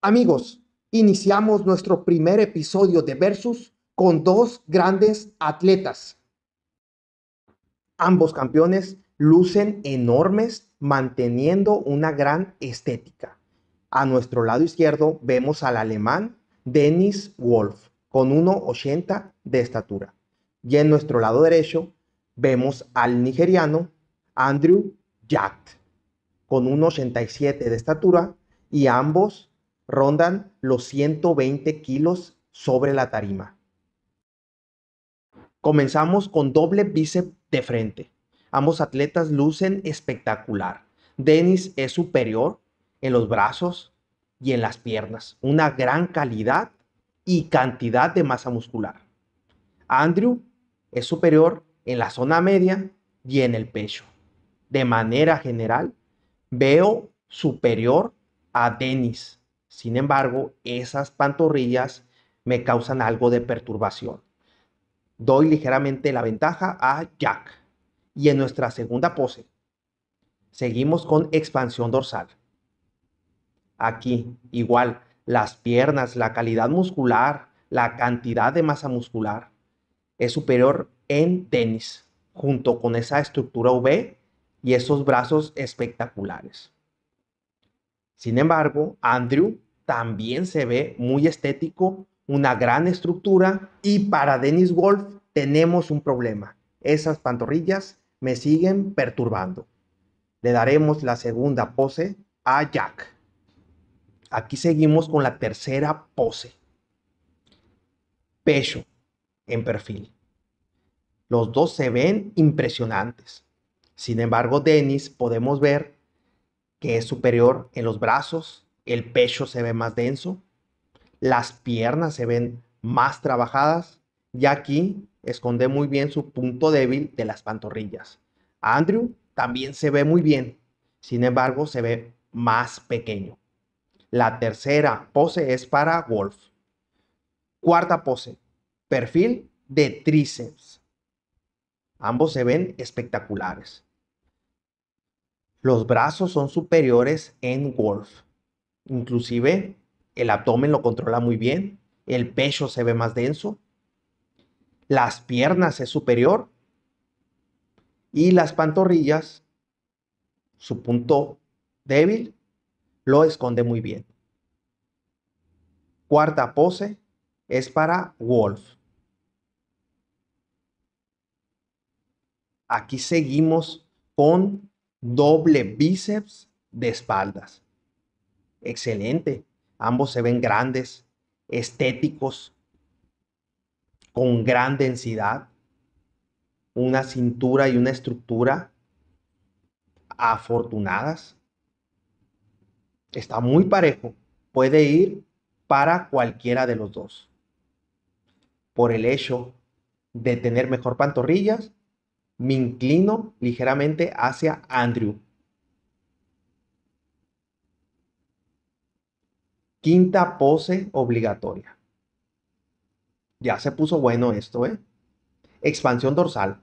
Amigos, iniciamos nuestro primer episodio de Versus con dos grandes atletas. Ambos campeones lucen enormes manteniendo una gran estética. A nuestro lado izquierdo vemos al alemán Dennis Wolf con 1,80 de estatura. Y en nuestro lado derecho vemos al nigeriano Andrew Jack con 1,87 de estatura y ambos rondan los 120 kilos sobre la tarima. Comenzamos con doble bíceps de frente. Ambos atletas lucen espectacular. Dennis es superior en los brazos y en las piernas. Una gran calidad y cantidad de masa muscular. Andrew es superior en la zona media y en el pecho. De manera general, veo superior a Dennis sin embargo, esas pantorrillas me causan algo de perturbación. Doy ligeramente la ventaja a Jack. Y en nuestra segunda pose, seguimos con expansión dorsal. Aquí, igual, las piernas, la calidad muscular, la cantidad de masa muscular es superior en tenis, junto con esa estructura V y esos brazos espectaculares. Sin embargo, Andrew también se ve muy estético, una gran estructura y para Dennis Wolf tenemos un problema. Esas pantorrillas me siguen perturbando. Le daremos la segunda pose a Jack. Aquí seguimos con la tercera pose. Pecho en perfil. Los dos se ven impresionantes. Sin embargo, Dennis podemos ver que es superior en los brazos, el pecho se ve más denso, las piernas se ven más trabajadas y aquí esconde muy bien su punto débil de las pantorrillas. Andrew también se ve muy bien, sin embargo se ve más pequeño. La tercera pose es para Wolf. Cuarta pose, perfil de tríceps. Ambos se ven espectaculares. Los brazos son superiores en Wolf Inclusive el abdomen lo controla muy bien, el pecho se ve más denso, las piernas es superior y las pantorrillas, su punto débil, lo esconde muy bien. Cuarta pose es para Wolf. Aquí seguimos con doble bíceps de espaldas excelente. Ambos se ven grandes, estéticos, con gran densidad, una cintura y una estructura afortunadas. Está muy parejo. Puede ir para cualquiera de los dos. Por el hecho de tener mejor pantorrillas, me inclino ligeramente hacia Andrew. Quinta pose obligatoria. Ya se puso bueno esto, ¿eh? Expansión dorsal.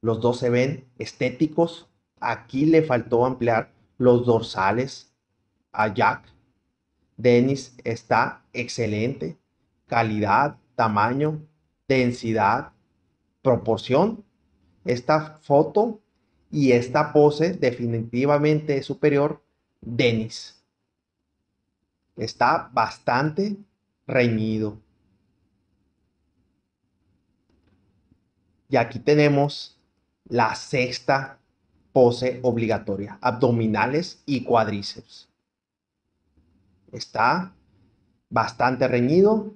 Los dos se ven estéticos. Aquí le faltó ampliar los dorsales a Jack. Dennis está excelente. Calidad, tamaño, densidad, proporción. Esta foto y esta pose definitivamente es superior. Dennis está bastante reñido. Y aquí tenemos la sexta pose obligatoria, abdominales y cuádriceps. Está bastante reñido.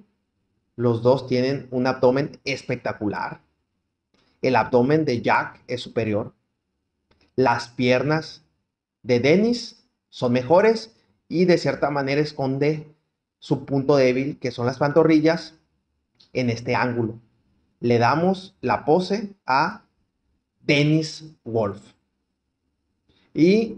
Los dos tienen un abdomen espectacular. El abdomen de Jack es superior. Las piernas de Dennis son mejores y de cierta manera esconde su punto débil, que son las pantorrillas, en este ángulo. Le damos la pose a Dennis Wolf. Y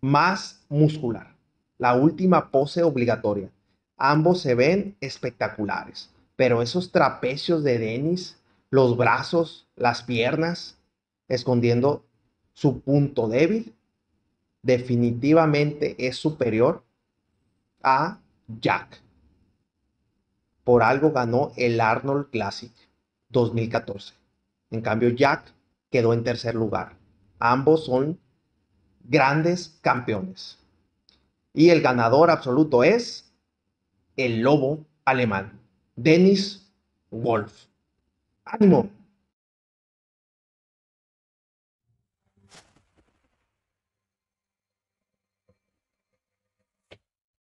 más muscular, la última pose obligatoria. Ambos se ven espectaculares, pero esos trapecios de Dennis, los brazos, las piernas, escondiendo su punto débil, definitivamente es superior a Jack. Por algo ganó el Arnold Classic 2014. En cambio, Jack quedó en tercer lugar. Ambos son grandes campeones. Y el ganador absoluto es el lobo alemán, Dennis Wolf. ¡Ánimo!